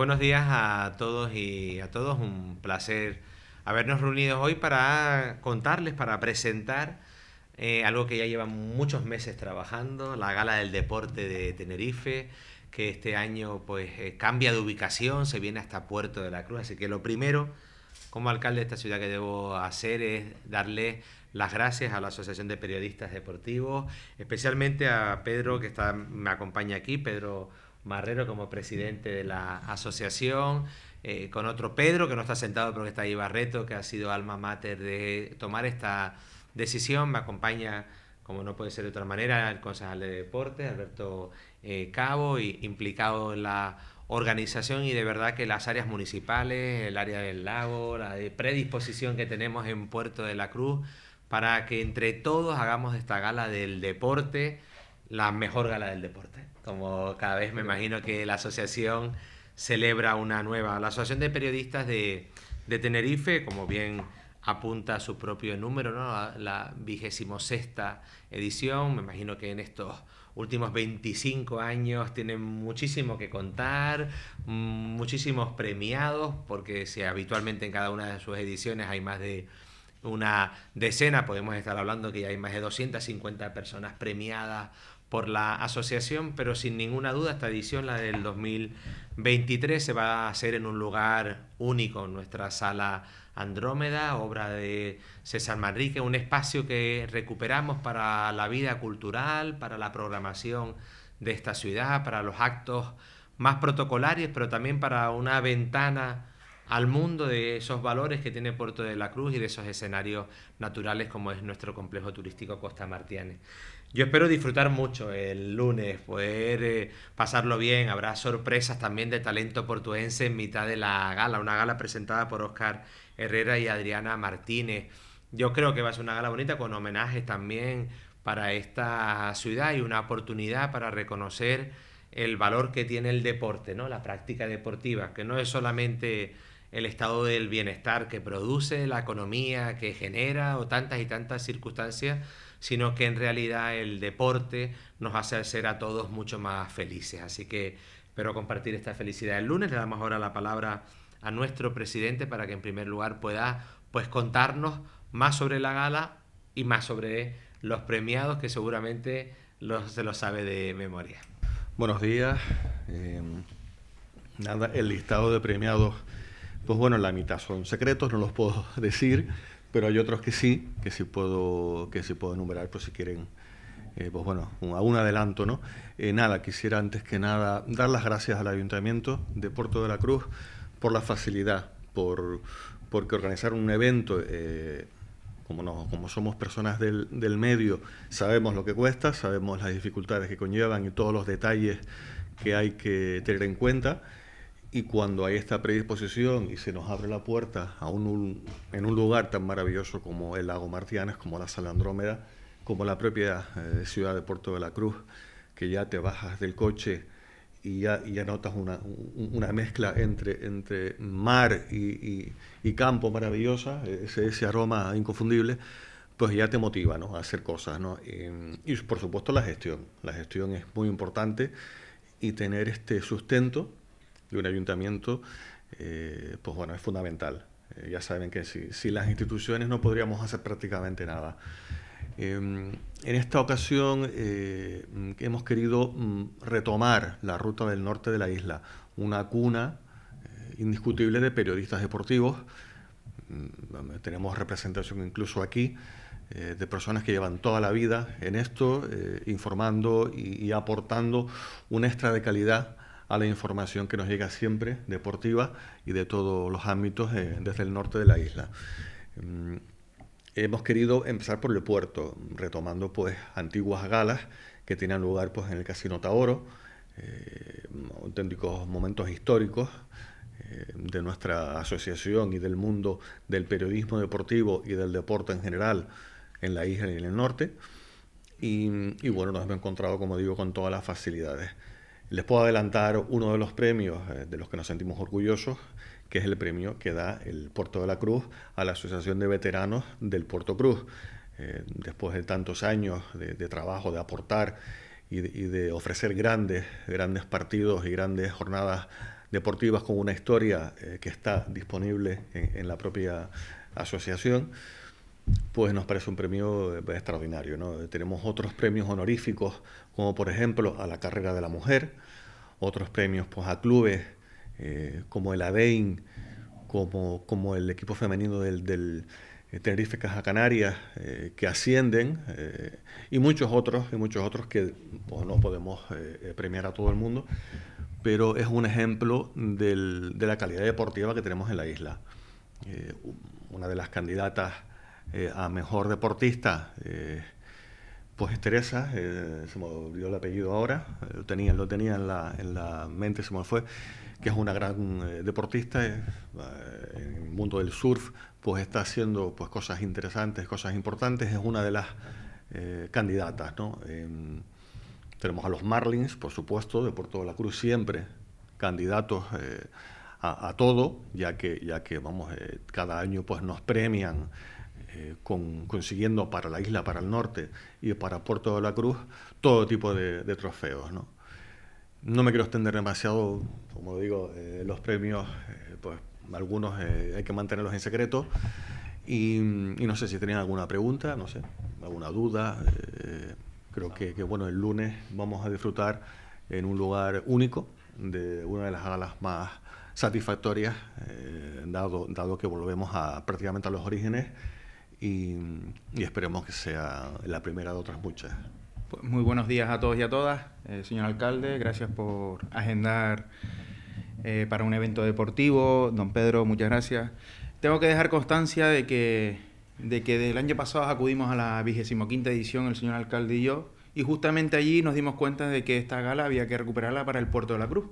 buenos días a todos y a todos. Un placer habernos reunidos hoy para contarles, para presentar eh, algo que ya llevan muchos meses trabajando, la Gala del Deporte de Tenerife, que este año pues eh, cambia de ubicación, se viene hasta Puerto de la Cruz. Así que lo primero, como alcalde de esta ciudad, que debo hacer es darle las gracias a la Asociación de Periodistas Deportivos, especialmente a Pedro, que está, me acompaña aquí, Pedro Marrero como presidente de la asociación, eh, con otro Pedro, que no está sentado pero que está ahí Barreto, que ha sido alma mater de tomar esta decisión. Me acompaña, como no puede ser de otra manera, el concejal de deportes, Alberto eh, Cabo, y, implicado en la organización y de verdad que las áreas municipales, el área del lago, la predisposición que tenemos en Puerto de la Cruz para que entre todos hagamos esta gala del deporte la mejor gala del deporte. Como cada vez me imagino que la asociación celebra una nueva. La Asociación de Periodistas de, de Tenerife, como bien apunta su propio número, ¿no? la vigésimo sexta edición, me imagino que en estos últimos 25 años tienen muchísimo que contar, mm, muchísimos premiados, porque si habitualmente en cada una de sus ediciones hay más de una decena, podemos estar hablando que ya hay más de 250 personas premiadas por la asociación, pero sin ninguna duda esta edición, la del 2023, se va a hacer en un lugar único, en nuestra sala Andrómeda, obra de César Manrique, un espacio que recuperamos para la vida cultural, para la programación de esta ciudad, para los actos más protocolarios, pero también para una ventana al mundo de esos valores que tiene Puerto de la Cruz y de esos escenarios naturales como es nuestro complejo turístico Costa Martianes. Yo espero disfrutar mucho el lunes, poder eh, pasarlo bien. Habrá sorpresas también de talento portuense en mitad de la gala, una gala presentada por Óscar Herrera y Adriana Martínez. Yo creo que va a ser una gala bonita con homenajes también para esta ciudad y una oportunidad para reconocer el valor que tiene el deporte, ¿no? La práctica deportiva, que no es solamente el estado del bienestar que produce, la economía que genera o tantas y tantas circunstancias, sino que en realidad el deporte nos hace ser a todos mucho más felices. Así que espero compartir esta felicidad el lunes. Le damos ahora la palabra a nuestro presidente para que en primer lugar pueda pues contarnos más sobre la gala y más sobre los premiados que seguramente se lo sabe de memoria. Buenos días. Em, nada, el listado de premiados pues bueno, la mitad son secretos, no los puedo decir, pero hay otros que sí, que sí puedo, que sí puedo enumerar, pues si quieren. Eh, pues bueno, a un adelanto, ¿no? Eh, nada, quisiera antes que nada dar las gracias al Ayuntamiento de Puerto de la Cruz por la facilidad, por porque organizar un evento, eh, como, como somos personas del, del, medio, sabemos lo que cuesta, sabemos las dificultades que conllevan y todos los detalles que hay que tener en cuenta. Y cuando hay esta predisposición y se nos abre la puerta a un, en un lugar tan maravilloso como el lago Martianes, como la Sala Andrómeda, como la propia eh, ciudad de Puerto de la Cruz, que ya te bajas del coche y ya, notas una, mezcla entre, entre mar y, campo maravillosa, e, ese, aroma inconfundible, pues ya te motiva ¿no? a hacer cosas. y por supuesto la gestión. La gestión es muy importante y tener este sustento de un ayuntamiento, eh, pues bueno, es fundamental. Eh, ya saben que si, las instituciones no podríamos hacer prácticamente nada. Em, en esta ocasión eh, hemos querido mm, retomar la ruta del norte de la isla, una cuna indiscutible de periodistas deportivos. Mm, tenemos representación incluso aquí de personas que llevan toda la vida en esto, informando y, y, aportando un extra de calidad a la información que nos llega siempre, deportiva y de todos los ámbitos eh, desde el norte de la isla. Mm, hemos querido empezar por el puerto, retomando pues antiguas galas que tenían lugar pues en el Casino Taoro, eh, auténticos momentos históricos eh, de nuestra asociación y del mundo del periodismo deportivo y del deporte en general en la isla y en el norte. Y, y bueno, nos hemos encontrado, como digo, con todas las facilidades. Les puedo adelantar uno de los premios eh, de los que nos sentimos orgullosos, que es el premio que da el Puerto de la Cruz a la Asociación de Veteranos del Puerto Cruz. Eh, después de tantos años de, trabajo, de aportar y de, ofrecer grandes, grandes partidos y grandes jornadas deportivas con una historia eh, que está disponible en la propia asociación pues nos parece un premio pues, extraordinario. ¿no? Tenemos otros premios honoríficos, como por ejemplo a la carrera de la mujer, otros premios pues, a clubes eh, como el ADEIN, como, como el equipo femenino del, del eh, Tenerife Caja Canarias, eh, que ascienden, y muchos otros, y muchos otros que pues, no podemos premiar a todo el mundo, pero es un ejemplo de la calidad deportiva que tenemos en la isla. una de las candidatas eh, a mejor deportista, eh, pues Teresa, eh, se me olvidó el apellido ahora, lo tenía, lo en, la, en la mente, se me fue, que es una gran deportista en el mundo del surf, pues está haciendo pues, cosas interesantes, cosas importantes, es una de las candidatas. ¿no? Em, tenemos a los Marlins, por supuesto, de Puerto de la Cruz, siempre candidatos. A, todo, ya que, ya que vamos, cada año pues nos premian eh, consiguiendo para la isla, para el norte y para Puerto de la Cruz todo tipo de, trofeos. ¿no? ¿no? me quiero extender demasiado, como digo, eh, los premios, eh, pues algunos hay que mantenerlos en secreto. Y, no sé si tenían alguna pregunta, no sé, alguna duda. creo que, bueno, el lunes vamos a disfrutar en un lugar único de una de las galas más satisfactorias, dado, dado que volvemos a prácticamente a los orígenes y, esperemos que sea la primera de otras muchas. Pues muy buenos días a todos y a todas. Eh, señor alcalde, gracias por agendar eh, para un evento deportivo. Don Pedro, muchas gracias. Tengo que dejar constancia de que, de que del año pasado acudimos a la vigésimo quinta edición, el señor alcalde y yo, y justamente allí nos dimos cuenta de que esta gala había que recuperarla para el Puerto de la Cruz.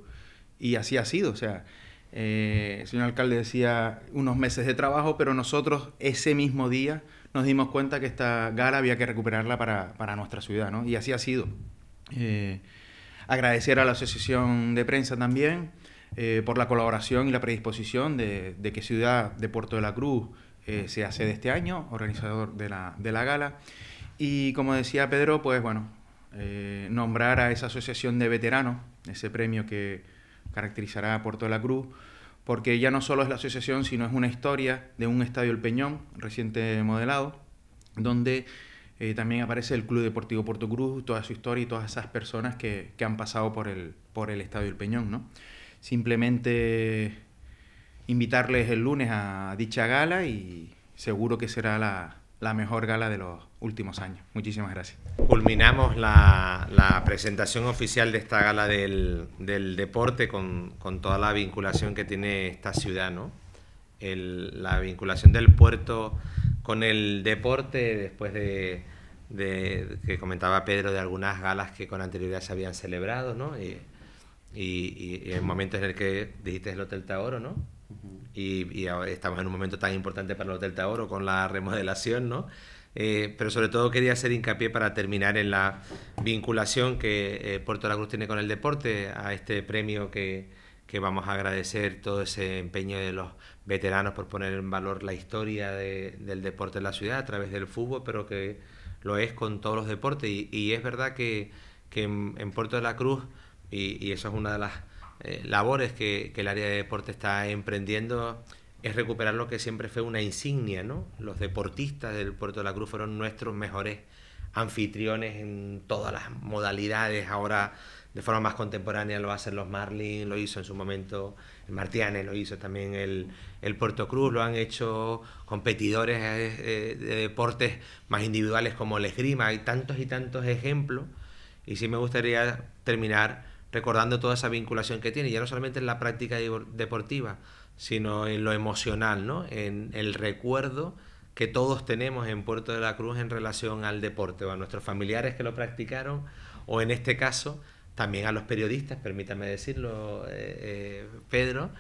Y así ha sido. O sea, eh, el señor alcalde decía unos meses de trabajo, pero nosotros ese mismo día nos dimos cuenta que esta gala había que recuperarla para, para nuestra ciudad, Y así ha sido. Eh, agradecer a la Asociación de Prensa también eh, por la colaboración y la predisposición de, que Ciudad de Puerto de la Cruz se hace de este año, organizador de la, de la gala. Y como decía Pedro, pues bueno, nombrar a esa asociación de veteranos, ese premio que, caracterizará a Puerto de la Cruz, porque ya no solo es la asociación, sino es una historia de un estadio El Peñón, reciente modelado, donde eh, también aparece el Club Deportivo Puerto Cruz, toda su historia y todas esas personas que, han pasado por el, por el estadio El Peñón. Simplemente invitarles el lunes a dicha gala y seguro que será la, la mejor gala de los últimos años. Muchísimas gracias. Culminamos la, presentación oficial de esta gala del, deporte con, toda la vinculación que tiene esta ciudad, ¿no? la vinculación del puerto con el deporte después de, que comentaba Pedro de algunas galas que con anterioridad se habían celebrado, ¿no? Y, el momento en en el que dijiste el Hotel Taoro, ¿no? y, estamos en un momento tan importante para el Hotel Taoro con la remodelación, ¿no? Eh, pero sobre todo quería hacer hincapié para terminar en la vinculación que eh, Puerto de la Cruz tiene con el deporte, a este premio que, que, vamos a agradecer todo ese empeño de los veteranos por poner en valor la historia del deporte en la ciudad a través del fútbol, pero que lo es con todos los deportes. Y, es verdad que, que en, Puerto de la Cruz, y eso es una de las eh, labores que, el área de deporte está emprendiendo es recuperar lo que siempre fue una insignia, ¿no? Los deportistas del Puerto de la Cruz fueron nuestros mejores anfitriones en todas las modalidades. Ahora, de forma más contemporánea, lo hacen los Marlin, lo hizo en su momento el Martianes, lo hizo también el, Puerto Cruz, lo han hecho competidores eh, eh, de deportes más individuales como el esgrima. Hay tantos y tantos ejemplos. Y sí me gustaría terminar recordando toda esa vinculación que tiene, ya no solamente en la práctica deportiva, sino en lo emocional, ¿no? en el recuerdo que todos tenemos en Puerto de la Cruz en relación al deporte, o a nuestros familiares que lo practicaron, o en este caso también a los periodistas, permítame decirlo, eh, eh, Pedro,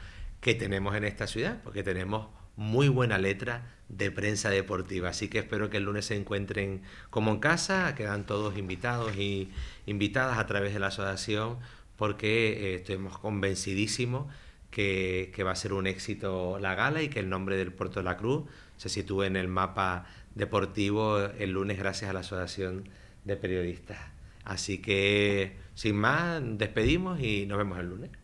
que tenemos en esta ciudad, porque tenemos muy buena letra de prensa deportiva. Así que espero que el lunes se encuentren como en casa, quedan todos invitados y invitadas a través de la asociación porque eh, estamos convencidísimos que, que, va a ser un éxito la gala y que el nombre del Puerto de la Cruz se sitúe en el mapa deportivo el lunes gracias a la Asociación de Periodistas. Así que, sin más, despedimos y nos vemos el lunes.